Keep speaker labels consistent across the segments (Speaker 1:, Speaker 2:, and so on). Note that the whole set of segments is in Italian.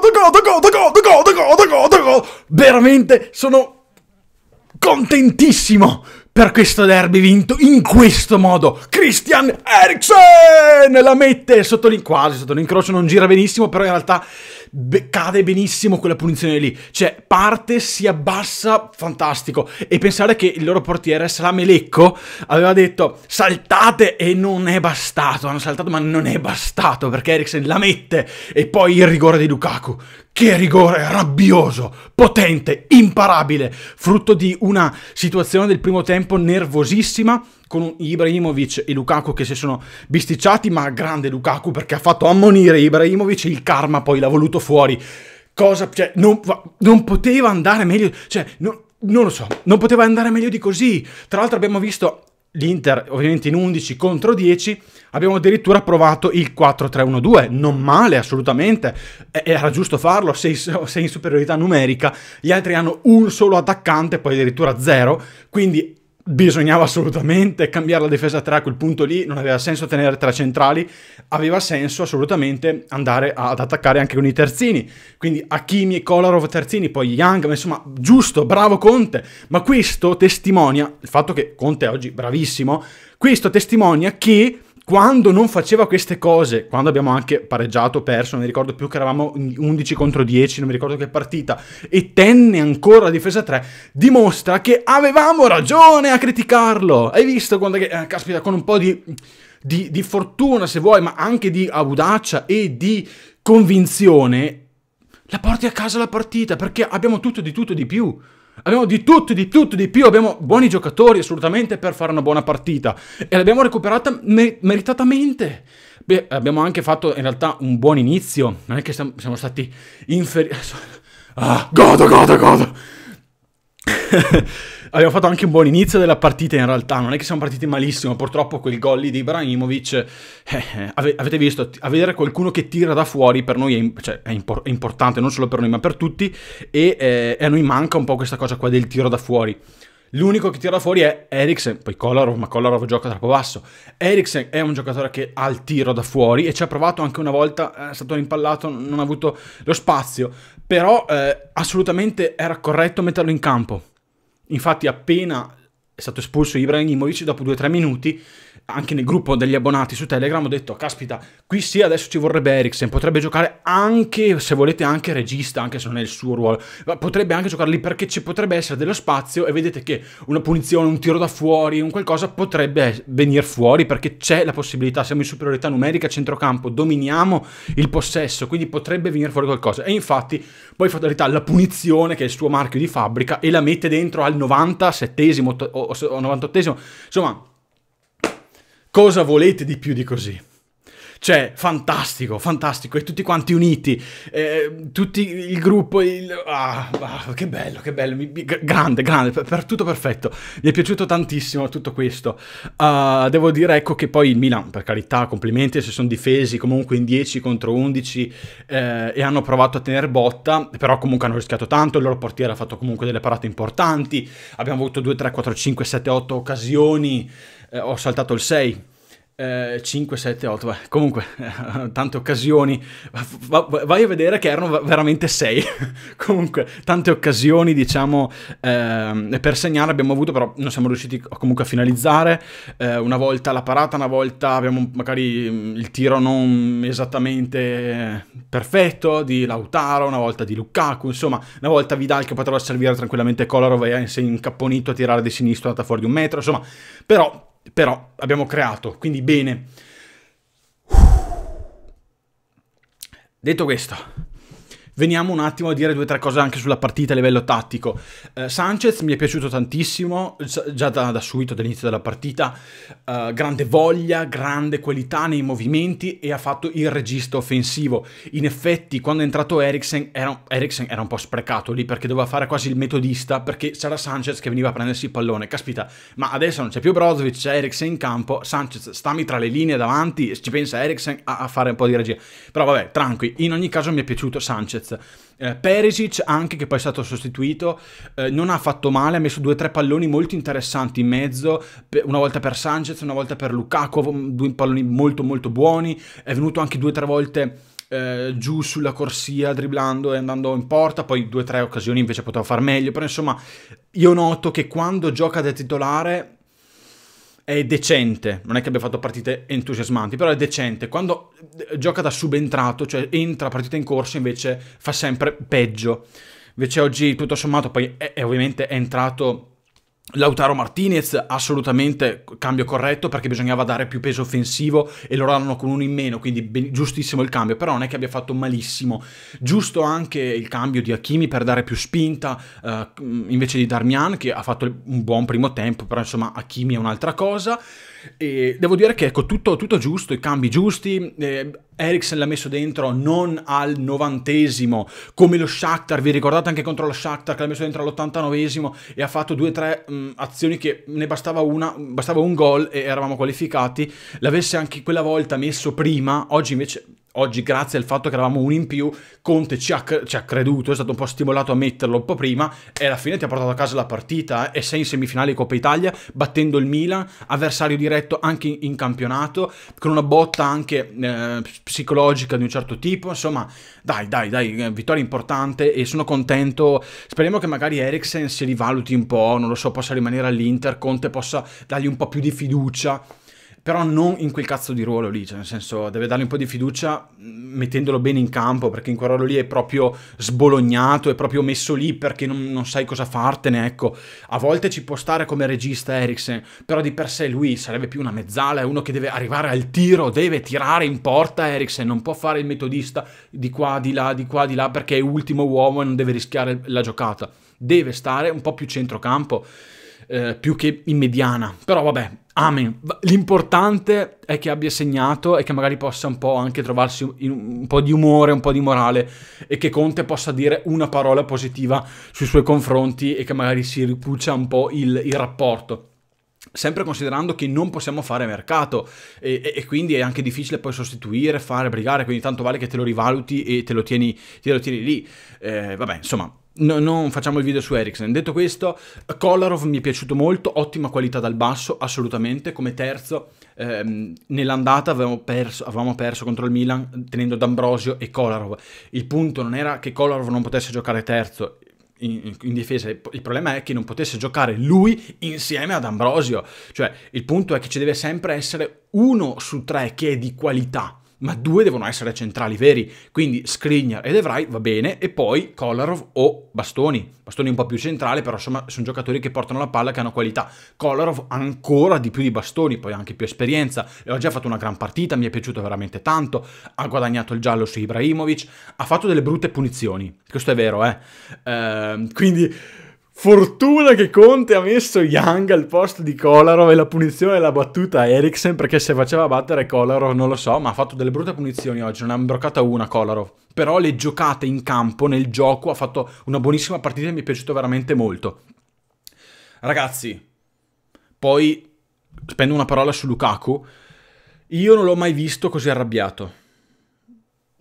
Speaker 1: godo, godo, godo, godo, godo, godo, godo, godo. Veramente sono contentissimo per questo derby vinto in questo modo. Christian Eriksen la mette sotto l'incrocio, sotto l'incrocio non gira benissimo, però in realtà be cade benissimo quella punizione lì. Cioè, parte, si abbassa, fantastico. E pensare che il loro portiere, Salamelecco, aveva detto saltate e non è bastato. Hanno saltato ma non è bastato perché Eriksen la mette. E poi il rigore di Lukaku. Che rigore rabbioso, potente, imparabile, frutto di una situazione del primo tempo nervosissima con Ibrahimovic e Lukaku che si sono bisticciati, ma grande Lukaku perché ha fatto ammonire Ibrahimovic e il karma poi l'ha voluto fuori. Cosa, cioè, non, non poteva andare meglio, cioè, non, non lo so, non poteva andare meglio di così. Tra l'altro abbiamo visto l'Inter ovviamente in 11 contro 10, abbiamo addirittura provato il 4-3-1-2, non male assolutamente, era giusto farlo, sei, sei in superiorità numerica, gli altri hanno un solo attaccante, poi addirittura zero, quindi bisognava assolutamente cambiare la difesa a 3 a quel punto lì, non aveva senso tenere tre centrali, aveva senso assolutamente andare ad attaccare anche con i terzini, quindi Hakimi, Kolarov terzini, poi Young, ma insomma giusto, bravo Conte, ma questo testimonia il fatto che Conte è oggi bravissimo, questo testimonia che quando non faceva queste cose, quando abbiamo anche pareggiato, perso, non mi ricordo più che eravamo 11 contro 10, non mi ricordo che partita, e tenne ancora la difesa 3, dimostra che avevamo ragione a criticarlo. Hai visto quando, eh, caspita, con un po' di, di, di fortuna se vuoi, ma anche di audacia e di convinzione, la porti a casa la partita, perché abbiamo tutto di tutto di più. Abbiamo di tutto, di tutto, di più, abbiamo buoni giocatori assolutamente per fare una buona partita e l'abbiamo recuperata mer meritatamente. Beh, abbiamo anche fatto in realtà un buon inizio, non è che siamo, siamo stati inferiori... Ah, godo, godo, godo! abbiamo fatto anche un buon inizio della partita in realtà, non è che siamo partiti malissimo, purtroppo quel gol di Ibrahimovic, eh, eh avete visto, a vedere qualcuno che tira da fuori per noi è, cioè, è, impor è importante, non solo per noi ma per tutti, e, eh, a noi manca un po' questa cosa qua del tiro da fuori. L'unico che tira fuori è Eriksen, poi Kolarov, ma Kolarov gioca troppo basso. Eriksen è un giocatore che ha il tiro da fuori e ci ha provato anche una volta, eh, è stato rimpallato, non ha avuto lo spazio, però eh, assolutamente era corretto metterlo in campo Infatti appena è stato espulso Ibrahimovic, dopo 2-3 minuti anche nel gruppo degli abbonati su Telegram ho detto, caspita, qui sì adesso ci vorrebbe Eriksen, potrebbe giocare anche, se volete, anche regista, anche se non è il suo ruolo, ma potrebbe anche giocare lì perché ci potrebbe essere dello spazio e vedete che una punizione, un tiro da fuori, un qualcosa potrebbe venire fuori perché c'è la possibilità, siamo in superiorità numerica, centrocampo, dominiamo il possesso, quindi potrebbe venire fuori qualcosa. E infatti poi fatalità la punizione che è il suo marchio di fabbrica e la mette dentro al 97 o 98 insomma Cosa volete di più di così? Cioè, fantastico, fantastico. E tutti quanti uniti, eh, tutti il gruppo. Il... Ah, ah, che bello, che bello. grande, grande, per, per, tutto perfetto. Mi è piaciuto tantissimo tutto questo. Uh, devo dire, ecco, che poi il Milan, per carità, complimenti, si sono difesi comunque in 10 contro 11 eh, e hanno provato a tenere botta, però comunque hanno rischiato tanto. Il loro portiere ha fatto comunque delle parate importanti. Abbiamo avuto 2, 3, 4, 5, 7, 8 occasioni eh, ho saltato il 6, eh, 5, 7, 8, beh, comunque eh, tante occasioni, va, va, vai a vedere che erano veramente 6, comunque tante occasioni diciamo eh, per segnare abbiamo avuto però non siamo riusciti comunque a finalizzare, eh, una volta la parata, una volta abbiamo magari mm, il tiro non esattamente perfetto di Lautaro, una volta di Lukaku, insomma una volta Vidal che poteva servire tranquillamente Kolarov e si è incapponito a tirare di sinistra, andata fuori di un metro, insomma però però abbiamo creato, quindi bene. Detto questo, Veniamo un attimo a dire due o tre cose anche sulla partita a livello tattico. Eh, Sanchez mi è piaciuto tantissimo, già da, da subito, dall'inizio della partita, eh, grande voglia, grande qualità nei movimenti e ha fatto il regista offensivo. In effetti quando è entrato Eriksen era, Eriksen era un po' sprecato lì perché doveva fare quasi il metodista perché c'era Sanchez che veniva a prendersi il pallone. Caspita, ma adesso non c'è più Brozovic, c'è Eriksen in campo, Sanchez stammi tra le linee davanti, ci pensa Eriksen a, a fare un po' di regia. Però vabbè, tranqui, in ogni caso mi è piaciuto Sanchez. Lopez. Eh, Perisic, anche che poi è stato sostituito, eh, non ha fatto male, ha messo due o tre palloni molto interessanti in mezzo, una volta per Sanchez, una volta per Lukaku, due palloni molto molto buoni, è venuto anche due o tre volte... Eh, giù sulla corsia dribblando e andando in porta, poi due o tre occasioni invece poteva far meglio, però insomma io noto che quando gioca da titolare è decente, non è che abbia fatto partite entusiasmanti, però è decente. Quando eh, gioca da subentrato, cioè entra partita in corso, invece fa sempre peggio. Invece oggi tutto sommato poi è, è, ovviamente è entrato Lautaro Martinez assolutamente cambio corretto perché bisognava dare più peso offensivo e loro hanno con uno in meno, quindi ben, giustissimo il cambio, però non è che abbia fatto malissimo. Giusto anche il cambio di Hakimi per dare più spinta eh, invece di Darmian che ha fatto un buon primo tempo, però insomma Hakimi è un'altra cosa. E devo dire che ecco, tutto, tutto giusto, i cambi giusti, eh, Eriksen l'ha messo dentro non al novantesimo, come lo Shakhtar, vi ricordate anche contro lo Shakhtar che l'ha messo dentro all'89esimo e ha fatto due o tre mh, azioni che ne bastava una, bastava un gol e eravamo qualificati, l'avesse anche quella volta messo prima, oggi invece oggi grazie al fatto che eravamo un in più, Conte ci ha, ci ha, creduto, è stato un po' stimolato a metterlo un po' prima e alla fine ti ha portato a casa la partita eh. e sei in semifinale Coppa Italia battendo il Milan, avversario diretto anche in, in campionato, con una botta anche eh, psicologica di un certo tipo, insomma dai dai dai, eh, vittoria importante e sono contento, speriamo che magari Eriksen si rivaluti un po', non lo so, possa rimanere all'Inter, Conte possa dargli un po' più di fiducia però non in quel cazzo di ruolo lì, cioè nel senso deve dargli un po' di fiducia mm, mettendolo bene in campo, perché in quel ruolo lì è proprio sbolognato, è proprio messo lì perché non, non sai cosa fartene, ecco. A volte ci può stare come regista Eriksen, però di per sé lui sarebbe più una mezzala, è uno che deve arrivare al tiro, deve tirare in porta Eriksen, non può fare il metodista di qua, di là, di qua, di là, perché è ultimo uomo e non deve rischiare la giocata. Deve stare un po' più centrocampo, eh, più che in mediana, però vabbè Amen. L'importante è che abbia segnato e che magari possa un po' anche trovarsi un po' di umore, un po' di morale e che Conte possa dire una parola positiva sui suoi confronti e che magari si ricucia un po' il, il rapporto sempre considerando che non possiamo fare mercato e, e, e, quindi è anche difficile poi sostituire, fare, brigare, quindi tanto vale che te lo rivaluti e te lo tieni, te lo tieni lì. Eh, vabbè, insomma, No, non facciamo il video su Ericsson. Detto questo, Kolarov mi è piaciuto molto, ottima qualità dal basso, assolutamente. Come terzo, ehm, nell'andata avevamo perso, avevamo perso, contro il Milan tenendo D'Ambrosio e Kolarov. Il punto non era che Kolarov non potesse giocare terzo. In, in, difesa, il problema è che non potesse giocare lui insieme ad Ambrosio. Cioè, il punto è che ci deve sempre essere uno su tre che è di qualità ma due devono essere centrali veri, quindi Skriniar ed Evrai va bene, e poi Kolarov o Bastoni, Bastoni un po' più centrale, però insomma sono giocatori che portano la palla, che hanno qualità, Kolarov ancora di più di Bastoni, poi anche più esperienza, e oggi ha fatto una gran partita, mi è piaciuto veramente tanto, ha guadagnato il giallo su Ibrahimovic, ha fatto delle brutte punizioni, questo è vero, eh, ehm, quindi Fortuna che Conte ha messo Young al posto di Kolarov e la punizione l'ha battuta a Eriksen perché se faceva battere Kolarov non lo so, ma ha fatto delle brutte punizioni oggi, non ha imbroccata una Kolarov. Però le giocate in campo, nel gioco, ha fatto una buonissima partita e mi è piaciuto veramente molto. Ragazzi, poi spendo una parola su Lukaku. Io non l'ho mai visto così arrabbiato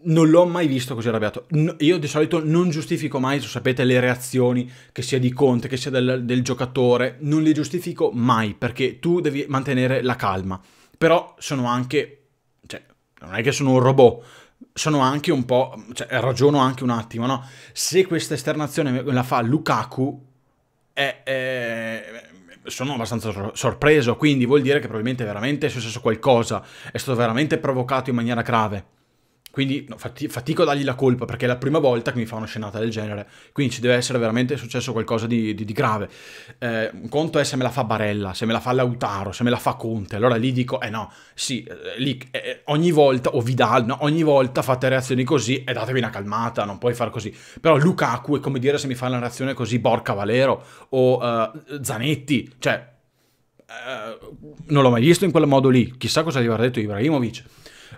Speaker 1: non l'ho mai visto così arrabbiato. No, io di solito non giustifico mai, sapete, le reazioni, che sia di Conte, che sia del, del, giocatore, non le giustifico mai, perché tu devi mantenere la calma. Però sono anche, cioè, non è che sono un robot, sono anche un po', cioè, ragiono anche un attimo, no? Se questa esternazione la fa Lukaku, è, è sono abbastanza sorpreso, quindi vuol dire che probabilmente veramente è successo qualcosa, è stato veramente provocato in maniera grave. Quindi no, fatico a dargli la colpa perché è la prima volta che mi fa una scenata del genere. Quindi ci deve essere veramente successo qualcosa di, di, di grave. Eh, un conto è se me la fa Barella, se me la fa Lautaro, se me la fa Conte. Allora lì dico, eh no, sì, eh, lì, eh, eh, ogni volta, o Vidal, no, ogni volta fate reazioni così e datevi una calmata, non puoi far così. Però Lukaku è come dire se mi fa una reazione così Borca Valero o eh, Zanetti. Cioè, eh, non l'ho mai visto in quel modo lì. Chissà cosa gli avrà detto Ibrahimovic.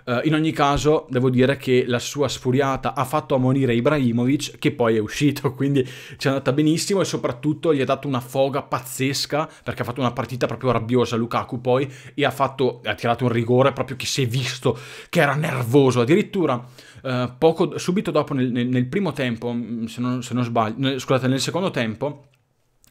Speaker 1: Uh, in ogni caso, devo dire che la sua sfuriata ha fatto ammonire Ibrahimovic, che poi è uscito, quindi ci è andata benissimo e soprattutto gli ha dato una foga pazzesca perché ha fatto una partita proprio rabbiosa Lukaku poi e ha, fatto, ha tirato un rigore proprio che si è visto che era nervoso, addirittura uh, poco, subito dopo nel, nel, primo tempo, mm, se non, se non sbaglio, scusate, nel secondo tempo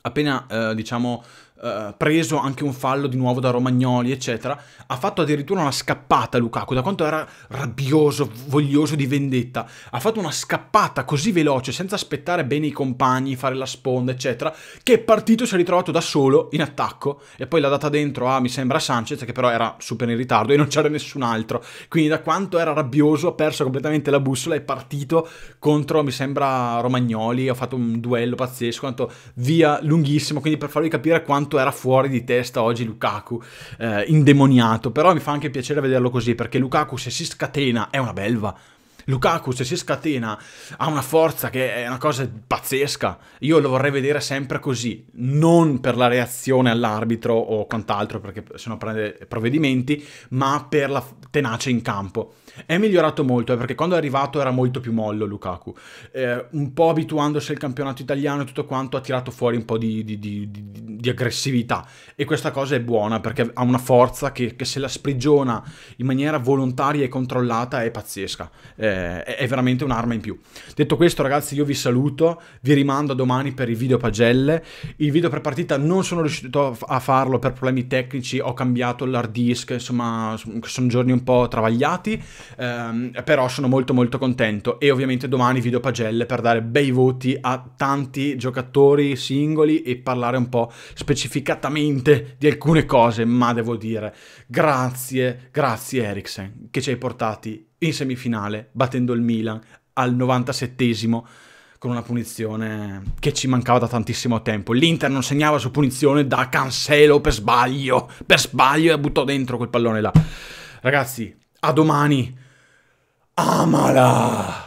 Speaker 1: appena eh, diciamo eh, preso anche un fallo di nuovo da Romagnoli, eccetera, ha fatto addirittura una scappata Lukaku, da quanto era rabbioso, voglioso di vendetta, ha fatto una scappata così veloce, senza aspettare bene i compagni, fare la sponda, eccetera, che è partito e si è ritrovato da solo in attacco e poi l'ha data dentro a, mi sembra, Sanchez, che però era super in ritardo e non c'era nessun altro. Quindi da quanto era rabbioso ha perso completamente la bussola, e è partito contro, mi sembra, Romagnoli, ha fatto un duello pazzesco, quanto via lunghissimo, quindi per farvi capire quanto quanto era fuori di testa oggi Lukaku, eh, indemoniato, però mi fa anche piacere vederlo così, perché Lukaku se si scatena è una belva, Lukaku se si scatena ha una forza che è una cosa pazzesca. Io lo vorrei vedere sempre così, non per la reazione all'arbitro o quant'altro, perché se no prende provvedimenti, ma per la tenace in campo. È migliorato molto, eh, perché quando è arrivato era molto più mollo Lukaku. Eh, un po' abituandosi al campionato italiano e tutto quanto ha tirato fuori un po' di, di, di, di, aggressività. E questa cosa è buona, perché ha una forza che, che se la sprigiona in maniera volontaria e controllata è pazzesca. Eh, è, veramente un'arma in più. Detto questo, ragazzi, io vi saluto, vi rimando a domani per i video pagelle. Il video per partita non sono riuscito a farlo per problemi tecnici, ho cambiato l'hard disk, insomma, sono giorni un po' po' travagliati, ehm, però sono molto molto contento e ovviamente domani video pagelle per dare bei voti a tanti giocatori singoli e parlare un po' specificatamente di alcune cose, ma devo dire grazie, grazie Eriksen che ci hai portati in semifinale battendo il Milan al 97 esimo con una punizione che ci mancava da tantissimo tempo. L'Inter non segnava su punizione da Cancelo per sbaglio, per sbaglio e buttò dentro quel pallone là. Ragazzi, a domani. Amala!